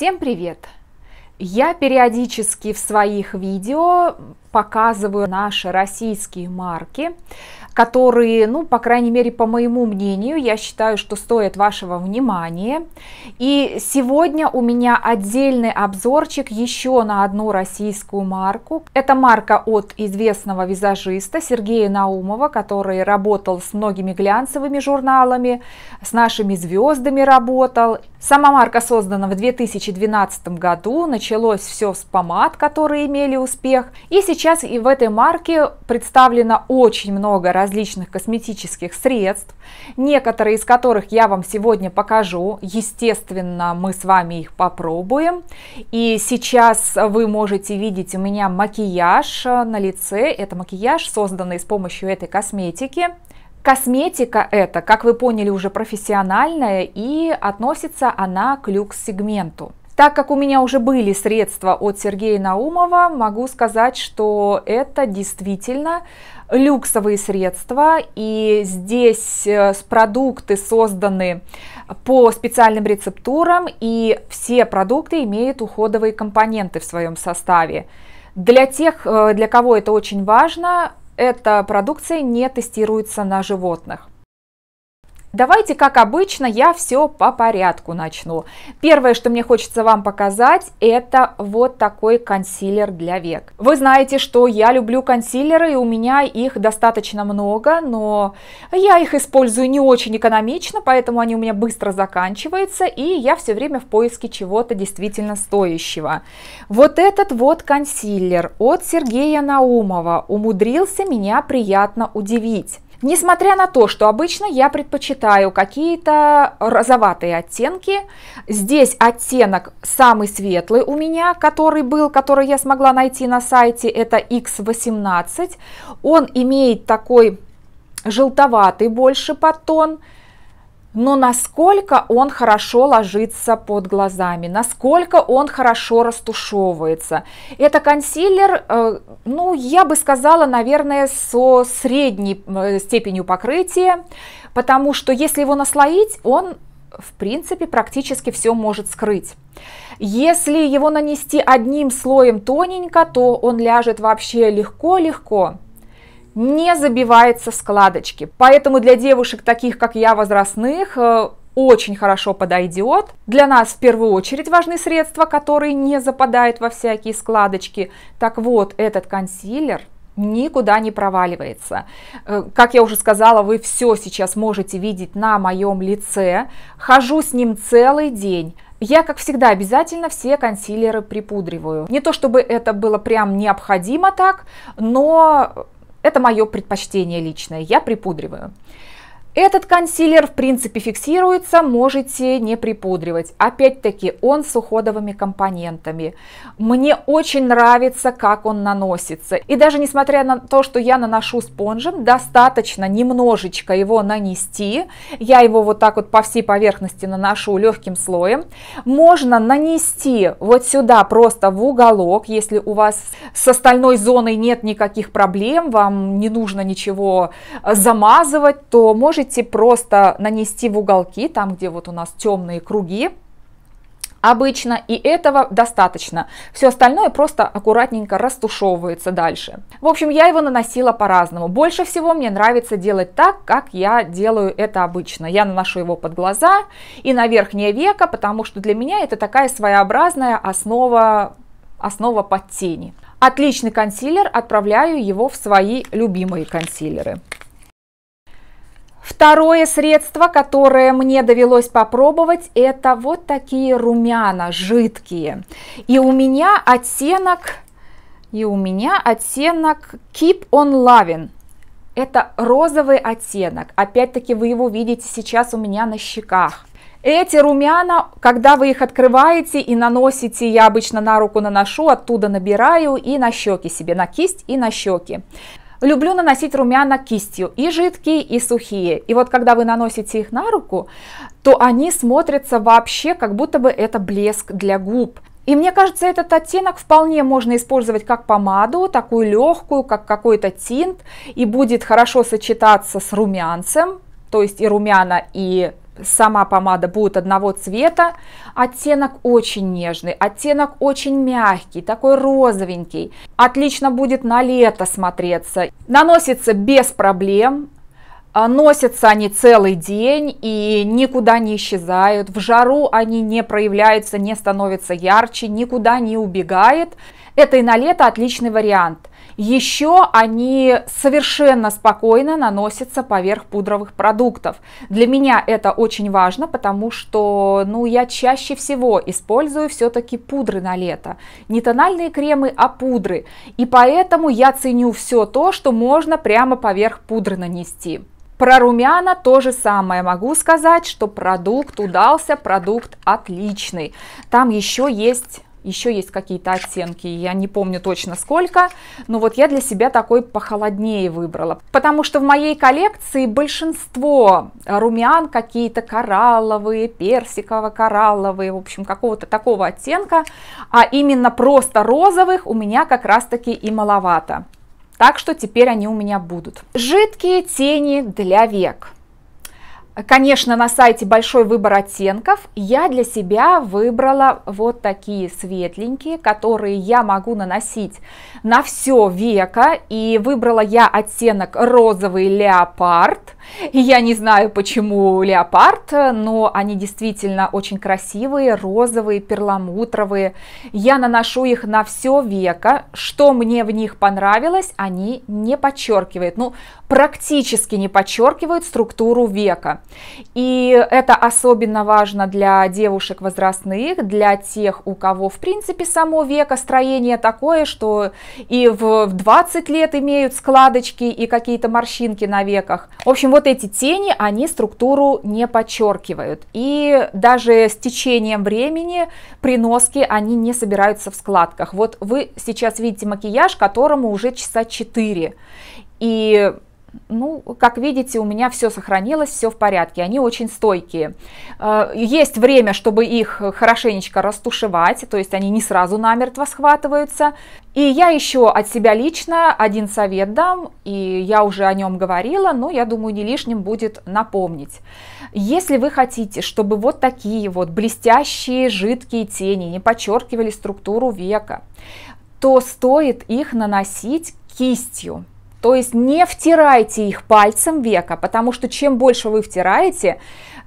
Всем привет! Я периодически в своих видео показываю наши российские марки, которые, ну, по крайней мере, по моему мнению, я считаю, что стоят вашего внимания. И сегодня у меня отдельный обзорчик еще на одну российскую марку. Это марка от известного визажиста Сергея Наумова, который работал с многими глянцевыми журналами, с нашими звездами работал. Сама марка создана в 2012 году, началось все с помад, которые имели успех. И сейчас и в этой марке представлено очень много различных косметических средств, некоторые из которых я вам сегодня покажу. Естественно, мы с вами их попробуем. И сейчас вы можете видеть у меня макияж на лице. Это макияж, созданный с помощью этой косметики. Косметика это, как вы поняли, уже профессиональная и относится она к люкс-сегменту. Так как у меня уже были средства от Сергея Наумова, могу сказать, что это действительно люксовые средства, и здесь э, продукты созданы по специальным рецептурам, и все продукты имеют уходовые компоненты в своем составе. Для тех, э, для кого это очень важно, эта продукция не тестируется на животных. Давайте, как обычно, я все по порядку начну. Первое, что мне хочется вам показать, это вот такой консилер для век. Вы знаете, что я люблю консилеры, и у меня их достаточно много, но я их использую не очень экономично, поэтому они у меня быстро заканчиваются, и я все время в поиске чего-то действительно стоящего. Вот этот вот консилер от Сергея Наумова умудрился меня приятно удивить. Несмотря на то, что обычно я предпочитаю какие-то розоватые оттенки, здесь оттенок самый светлый у меня, который был, который я смогла найти на сайте, это X18. Он имеет такой желтоватый больше подтон, но насколько он хорошо ложится под глазами, насколько он хорошо растушевывается. Это консилер, э, ну, я бы сказала, наверное, со средней э, степенью покрытия, потому что если его наслоить, он, в принципе, практически все может скрыть. Если его нанести одним слоем тоненько, то он ляжет вообще легко-легко не забивается в складочки. Поэтому для девушек, таких как я, возрастных, э, очень хорошо подойдет. Для нас в первую очередь важны средства, которые не западают во всякие складочки. Так вот, этот консилер никуда не проваливается. Э, как я уже сказала, вы все сейчас можете видеть на моем лице. Хожу с ним целый день. Я, как всегда, обязательно все консилеры припудриваю. Не то чтобы это было прям необходимо так, но это мое предпочтение личное, я припудриваю. Этот консилер в принципе фиксируется, можете не припудривать. Опять-таки он с уходовыми компонентами. Мне очень нравится, как он наносится. И даже несмотря на то, что я наношу спонжем, достаточно немножечко его нанести. Я его вот так вот по всей поверхности наношу легким слоем. Можно нанести вот сюда просто в уголок, если у вас с остальной зоной нет никаких проблем, вам не нужно ничего замазывать, то можете можете просто нанести в уголки, там, где вот у нас темные круги, обычно, и этого достаточно. Все остальное просто аккуратненько растушевывается дальше. В общем, я его наносила по-разному. Больше всего мне нравится делать так, как я делаю это обычно. Я наношу его под глаза и на верхнее веко, потому что для меня это такая своеобразная основа, основа под тени. Отличный консилер, отправляю его в свои любимые консилеры. Второе средство, которое мне довелось попробовать, это вот такие румяна жидкие. И у меня оттенок, и у меня оттенок Keep on Loving. Это розовый оттенок. Опять-таки вы его видите сейчас у меня на щеках. Эти румяна, когда вы их открываете и наносите, я обычно на руку наношу, оттуда набираю и на щеки себе, на кисть и на щеки. Люблю наносить румяна кистью, и жидкие, и сухие. И вот когда вы наносите их на руку, то они смотрятся вообще, как будто бы это блеск для губ. И мне кажется, этот оттенок вполне можно использовать как помаду, такую легкую, как какой-то тинт, и будет хорошо сочетаться с румянцем, то есть и румяна, и сама помада будет одного цвета. Оттенок очень нежный, оттенок очень мягкий, такой розовенький. Отлично будет на лето смотреться. Наносится без проблем, а, Носятся они целый день и никуда не исчезают. В жару они не проявляются, не становятся ярче, никуда не убегает. Это и на лето отличный вариант. Еще они совершенно спокойно наносятся поверх пудровых продуктов. Для меня это очень важно, потому что ну, я чаще всего использую все-таки пудры на лето. Не тональные кремы, а пудры. И поэтому я ценю все то, что можно прямо поверх пудры нанести. Про румяна то же самое. Могу сказать, что продукт удался, продукт отличный. Там еще есть еще есть какие-то оттенки, я не помню точно сколько, но вот я для себя такой похолоднее выбрала, потому что в моей коллекции большинство румян какие-то коралловые, персиково-коралловые, в общем, какого-то такого оттенка, а именно просто розовых у меня как раз-таки и маловато. Так что теперь они у меня будут. Жидкие тени для век. Конечно, на сайте большой выбор оттенков. Я для себя выбрала вот такие светленькие, которые я могу наносить на все века. И выбрала я оттенок розовый леопард. И я не знаю, почему леопард, но они действительно очень красивые, розовые, перламутровые. Я наношу их на все веко. Что мне в них понравилось, они не подчеркивают, ну, практически не подчеркивают структуру века. И это особенно важно для девушек возрастных, для тех, у кого, в принципе, само века строение такое, что и в 20 лет имеют складочки и какие-то морщинки на веках. В общем, вот вот эти тени, они структуру не подчеркивают. И даже с течением времени приноски, они не собираются в складках. Вот вы сейчас видите макияж, которому уже часа 4. И ну, как видите, у меня все сохранилось, все в порядке, они очень стойкие. Э, есть время, чтобы их хорошенечко растушевать, то есть они не сразу намертво схватываются. И я еще от себя лично один совет дам, и я уже о нем говорила, но я думаю, не лишним будет напомнить. Если вы хотите, чтобы вот такие вот блестящие жидкие тени не подчеркивали структуру века, то стоит их наносить кистью. То есть не втирайте их пальцем века, потому что чем больше вы втираете,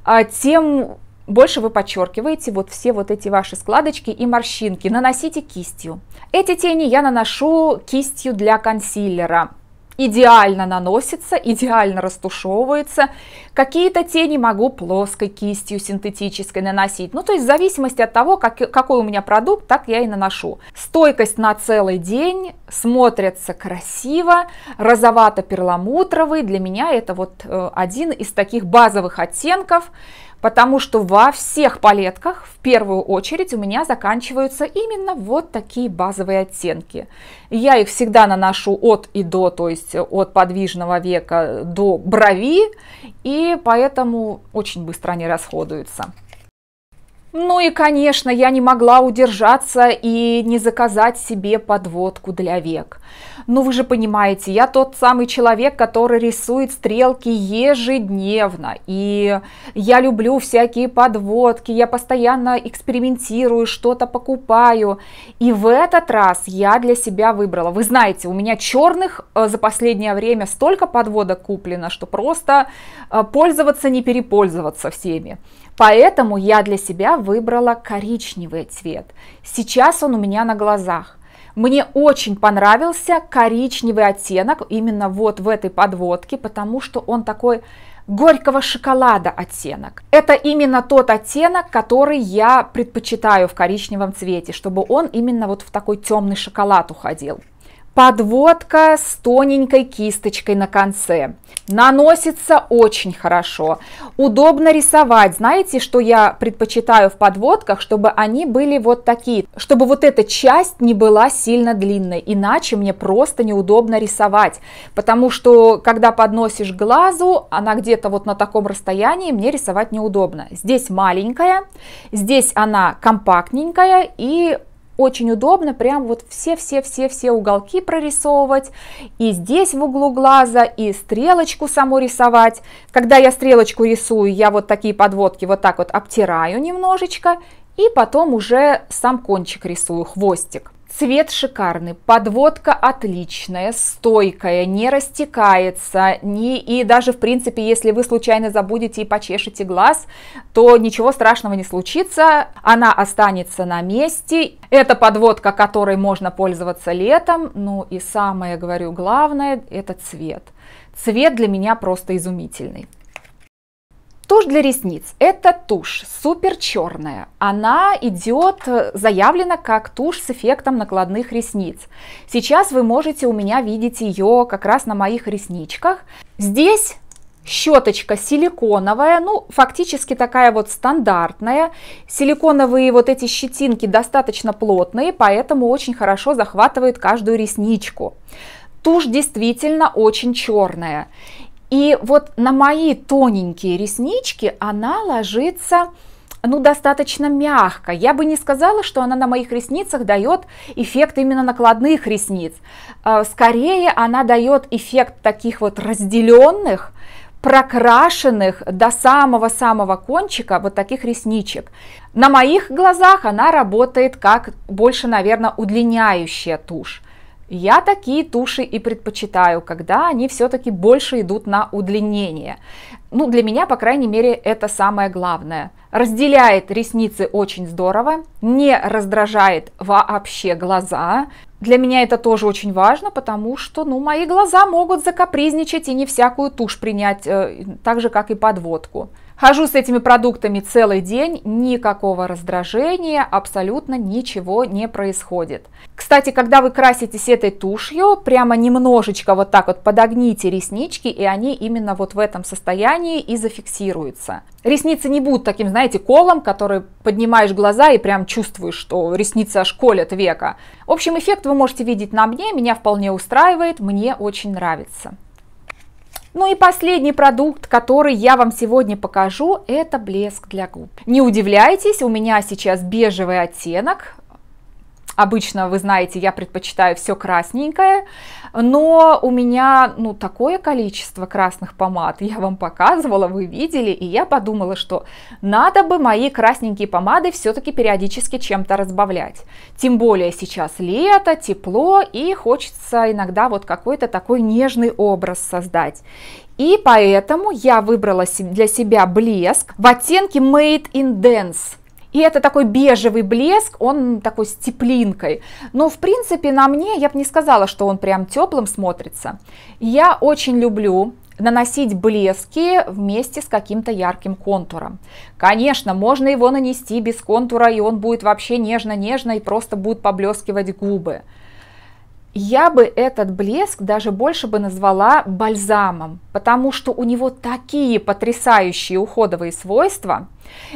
а, тем больше вы подчеркиваете вот все вот эти ваши складочки и морщинки. Наносите кистью. Эти тени я наношу кистью для консилера идеально наносится, идеально растушевывается. Какие-то тени могу плоской кистью синтетической наносить. Ну, то есть в зависимости от того, как, какой у меня продукт, так я и наношу. Стойкость на целый день, смотрятся красиво, розовато-перламутровый. Для меня это вот э, один из таких базовых оттенков потому что во всех палетках в первую очередь у меня заканчиваются именно вот такие базовые оттенки. Я их всегда наношу от и до, то есть от подвижного века до брови, и поэтому очень быстро они расходуются. Ну и, конечно, я не могла удержаться и не заказать себе подводку для век. Ну вы же понимаете, я тот самый человек, который рисует стрелки ежедневно. И я люблю всякие подводки, я постоянно экспериментирую, что-то покупаю. И в этот раз я для себя выбрала. Вы знаете, у меня черных э, за последнее время столько подводок куплено, что просто э, пользоваться не перепользоваться всеми. Поэтому я для себя выбрала коричневый цвет. Сейчас он у меня на глазах. Мне очень понравился коричневый оттенок именно вот в этой подводке, потому что он такой горького шоколада оттенок. Это именно тот оттенок, который я предпочитаю в коричневом цвете, чтобы он именно вот в такой темный шоколад уходил. Подводка с тоненькой кисточкой на конце. Наносится очень хорошо. Удобно рисовать. Знаете, что я предпочитаю в подводках, чтобы они были вот такие, чтобы вот эта часть не была сильно длинной, иначе мне просто неудобно рисовать, потому что когда подносишь глазу, она где-то вот на таком расстоянии, мне рисовать неудобно. Здесь маленькая, здесь она компактненькая и очень удобно прям вот все-все-все-все уголки прорисовывать, и здесь в углу глаза, и стрелочку саму рисовать. Когда я стрелочку рисую, я вот такие подводки вот так вот обтираю немножечко, и потом уже сам кончик рисую, хвостик. Цвет шикарный, подводка отличная, стойкая, не растекается, не, и даже, в принципе, если вы случайно забудете и почешете глаз, то ничего страшного не случится, она останется на месте. Это подводка, которой можно пользоваться летом, ну и самое, говорю, главное, это цвет. Цвет для меня просто изумительный. Тушь для ресниц. Это тушь супер черная. Она идет, э, заявлена как тушь с эффектом накладных ресниц. Сейчас вы можете у меня видеть ее как раз на моих ресничках. Здесь щеточка силиконовая, ну, фактически такая вот стандартная. Силиконовые вот эти щетинки достаточно плотные, поэтому очень хорошо захватывает каждую ресничку. Тушь действительно очень черная. И вот на мои тоненькие реснички она ложится ну, достаточно мягко. Я бы не сказала, что она на моих ресницах дает эффект именно накладных ресниц. А, скорее, она дает эффект таких вот разделенных, прокрашенных до самого-самого кончика вот таких ресничек. На моих глазах она работает как больше, наверное, удлиняющая тушь. Я такие туши и предпочитаю, когда они все-таки больше идут на удлинение. Ну, для меня, по крайней мере, это самое главное. Разделяет ресницы очень здорово, не раздражает вообще глаза. Для меня это тоже очень важно, потому что, ну, мои глаза могут закапризничать и не всякую тушь принять, э, так же, как и подводку. Хожу с этими продуктами целый день, никакого раздражения, абсолютно ничего не происходит. Кстати, когда вы краситесь этой тушью, прямо немножечко вот так вот подогните реснички, и они именно вот в этом состоянии заранее и зафиксируется. Ресницы не будут таким, знаете, колом, который поднимаешь глаза и прям чувствуешь, что ресницы аж колят века. В общем, эффект вы можете видеть на мне, меня вполне устраивает, мне очень нравится. Ну и последний продукт, который я вам сегодня покажу, это блеск для губ. Не удивляйтесь, у меня сейчас бежевый оттенок, Обычно, вы знаете, я предпочитаю все красненькое, но у меня ну, такое количество красных помад, я вам показывала, вы видели, и я подумала, что надо бы мои красненькие помады все-таки периодически чем-то разбавлять. Тем более сейчас лето, тепло, и хочется иногда вот какой-то такой нежный образ создать. И поэтому я выбрала для себя блеск в оттенке Made in Dance и это такой бежевый блеск, он такой с теплинкой. Но, в принципе, на мне я бы не сказала, что он прям теплым смотрится. Я очень люблю наносить блески вместе с каким-то ярким контуром. Конечно, можно его нанести без контура, и он будет вообще нежно-нежно и просто будет поблескивать губы я бы этот блеск даже больше бы назвала бальзамом, потому что у него такие потрясающие уходовые свойства.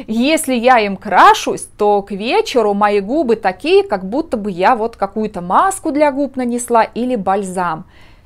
Если я им крашусь, то к вечеру мои губы такие, как будто бы я вот какую-то маску для губ нанесла или бальзам.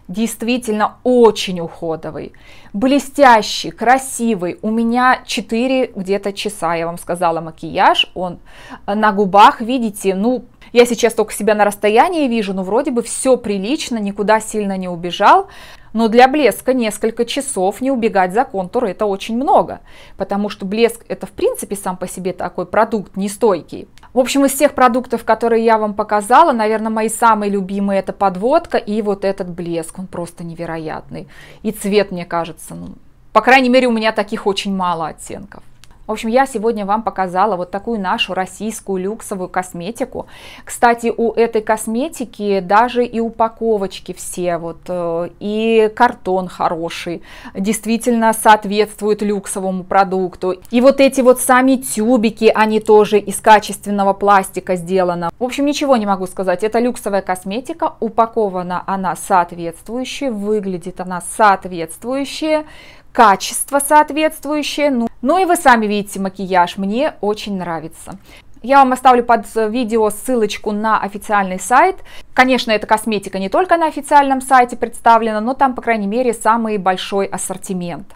Действительно очень уходовый, блестящий, красивый. У меня 4 где-то часа, я вам сказала, макияж. Он на губах, видите, ну я сейчас только себя на расстоянии вижу, но ну, вроде бы все прилично, никуда сильно не убежал. Но для блеска несколько часов не убегать за контур это очень много, потому что блеск это в принципе сам по себе такой продукт нестойкий. В общем, из всех продуктов, которые я вам показала, наверное, мои самые любимые это подводка и вот этот блеск, он просто невероятный. И цвет, мне кажется, ну, по крайней мере, у меня таких очень мало оттенков. В общем, я сегодня вам показала вот такую нашу российскую люксовую косметику. Кстати, у этой косметики даже и упаковочки все, вот, э, и картон хороший, действительно соответствует люксовому продукту. И вот эти вот сами тюбики, они тоже из качественного пластика сделаны. В общем, ничего не могу сказать, это люксовая косметика, упакована она соответствующе, выглядит она соответствующе, качество соответствующее, ну ну и вы сами видите макияж, мне очень нравится. Я вам оставлю под видео ссылочку на официальный сайт. Конечно, эта косметика не только на официальном сайте представлена, но там, по крайней мере, самый большой ассортимент.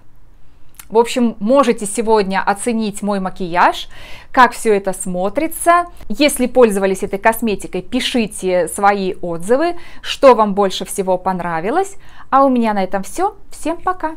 В общем, можете сегодня оценить мой макияж, как все это смотрится. Если пользовались этой косметикой, пишите свои отзывы, что вам больше всего понравилось. А у меня на этом все. Всем пока!